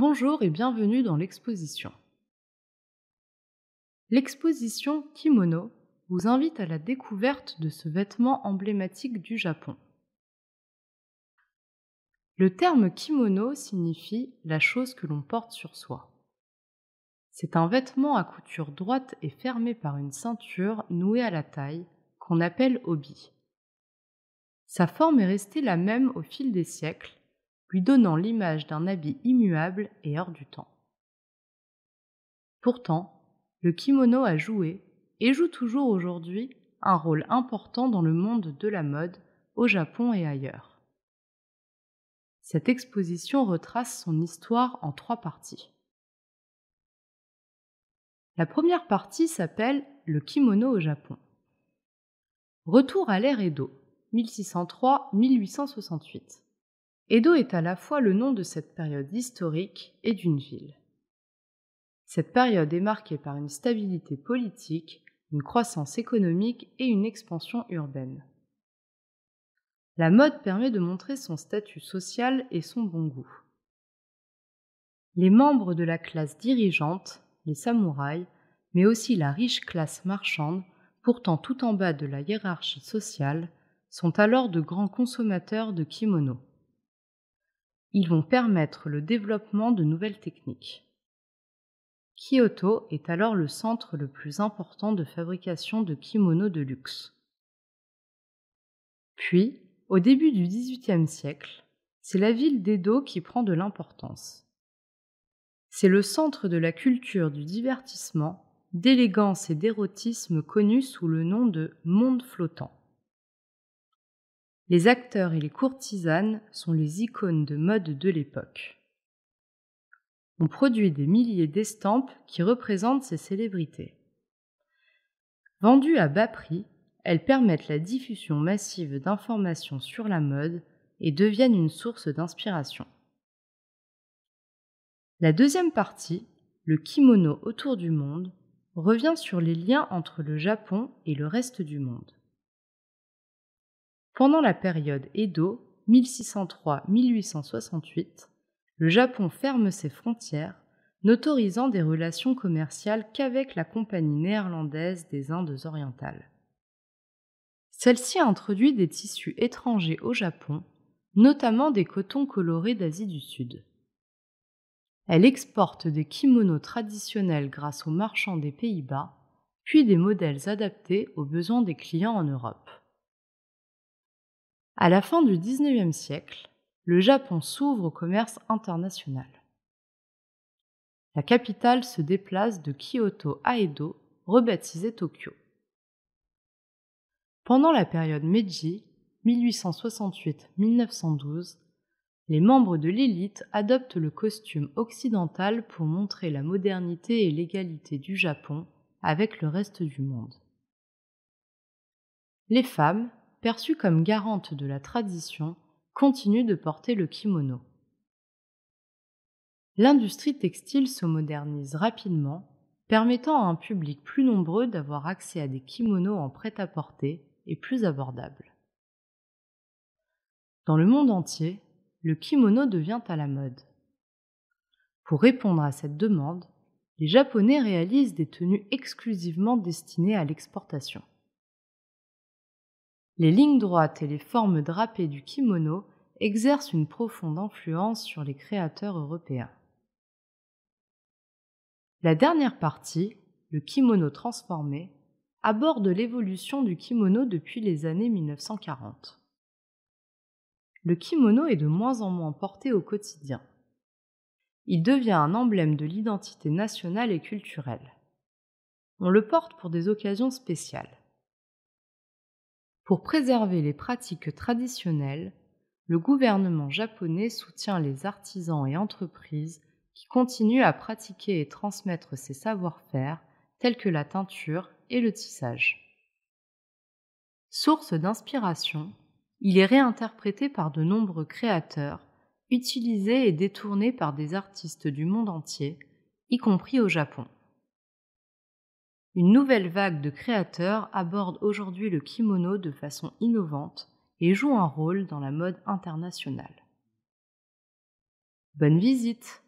Bonjour et bienvenue dans l'exposition. L'exposition Kimono vous invite à la découverte de ce vêtement emblématique du Japon. Le terme kimono signifie la chose que l'on porte sur soi. C'est un vêtement à couture droite et fermé par une ceinture nouée à la taille qu'on appelle obi. Sa forme est restée la même au fil des siècles lui donnant l'image d'un habit immuable et hors du temps. Pourtant, le kimono a joué, et joue toujours aujourd'hui, un rôle important dans le monde de la mode, au Japon et ailleurs. Cette exposition retrace son histoire en trois parties. La première partie s'appelle Le kimono au Japon. Retour à l'ère Edo, 1603-1868. Edo est à la fois le nom de cette période historique et d'une ville. Cette période est marquée par une stabilité politique, une croissance économique et une expansion urbaine. La mode permet de montrer son statut social et son bon goût. Les membres de la classe dirigeante, les samouraïs, mais aussi la riche classe marchande, pourtant tout en bas de la hiérarchie sociale, sont alors de grands consommateurs de kimonos. Ils vont permettre le développement de nouvelles techniques. Kyoto est alors le centre le plus important de fabrication de kimonos de luxe. Puis, au début du XVIIIe siècle, c'est la ville d'Edo qui prend de l'importance. C'est le centre de la culture du divertissement, d'élégance et d'érotisme connu sous le nom de monde flottant. Les acteurs et les courtisanes sont les icônes de mode de l'époque. On produit des milliers d'estampes qui représentent ces célébrités. Vendues à bas prix, elles permettent la diffusion massive d'informations sur la mode et deviennent une source d'inspiration. La deuxième partie, le kimono autour du monde, revient sur les liens entre le Japon et le reste du monde. Pendant la période Edo, 1603-1868, le Japon ferme ses frontières, n'autorisant des relations commerciales qu'avec la Compagnie néerlandaise des Indes orientales. Celle-ci introduit des tissus étrangers au Japon, notamment des cotons colorés d'Asie du Sud. Elle exporte des kimonos traditionnels grâce aux marchands des Pays-Bas, puis des modèles adaptés aux besoins des clients en Europe. À la fin du XIXe siècle, le Japon s'ouvre au commerce international. La capitale se déplace de Kyoto à Edo, rebaptisée Tokyo. Pendant la période Meiji, 1868-1912, les membres de l'élite adoptent le costume occidental pour montrer la modernité et l'égalité du Japon avec le reste du monde. Les femmes, perçue comme garante de la tradition, continue de porter le kimono. L'industrie textile se modernise rapidement, permettant à un public plus nombreux d'avoir accès à des kimonos en prêt-à-porter et plus abordables. Dans le monde entier, le kimono devient à la mode. Pour répondre à cette demande, les Japonais réalisent des tenues exclusivement destinées à l'exportation. Les lignes droites et les formes drapées du kimono exercent une profonde influence sur les créateurs européens. La dernière partie, le kimono transformé, aborde l'évolution du kimono depuis les années 1940. Le kimono est de moins en moins porté au quotidien. Il devient un emblème de l'identité nationale et culturelle. On le porte pour des occasions spéciales. Pour préserver les pratiques traditionnelles, le gouvernement japonais soutient les artisans et entreprises qui continuent à pratiquer et transmettre ces savoir-faire tels que la teinture et le tissage. Source d'inspiration, il est réinterprété par de nombreux créateurs, utilisé et détourné par des artistes du monde entier, y compris au Japon. Une nouvelle vague de créateurs aborde aujourd'hui le kimono de façon innovante et joue un rôle dans la mode internationale. Bonne visite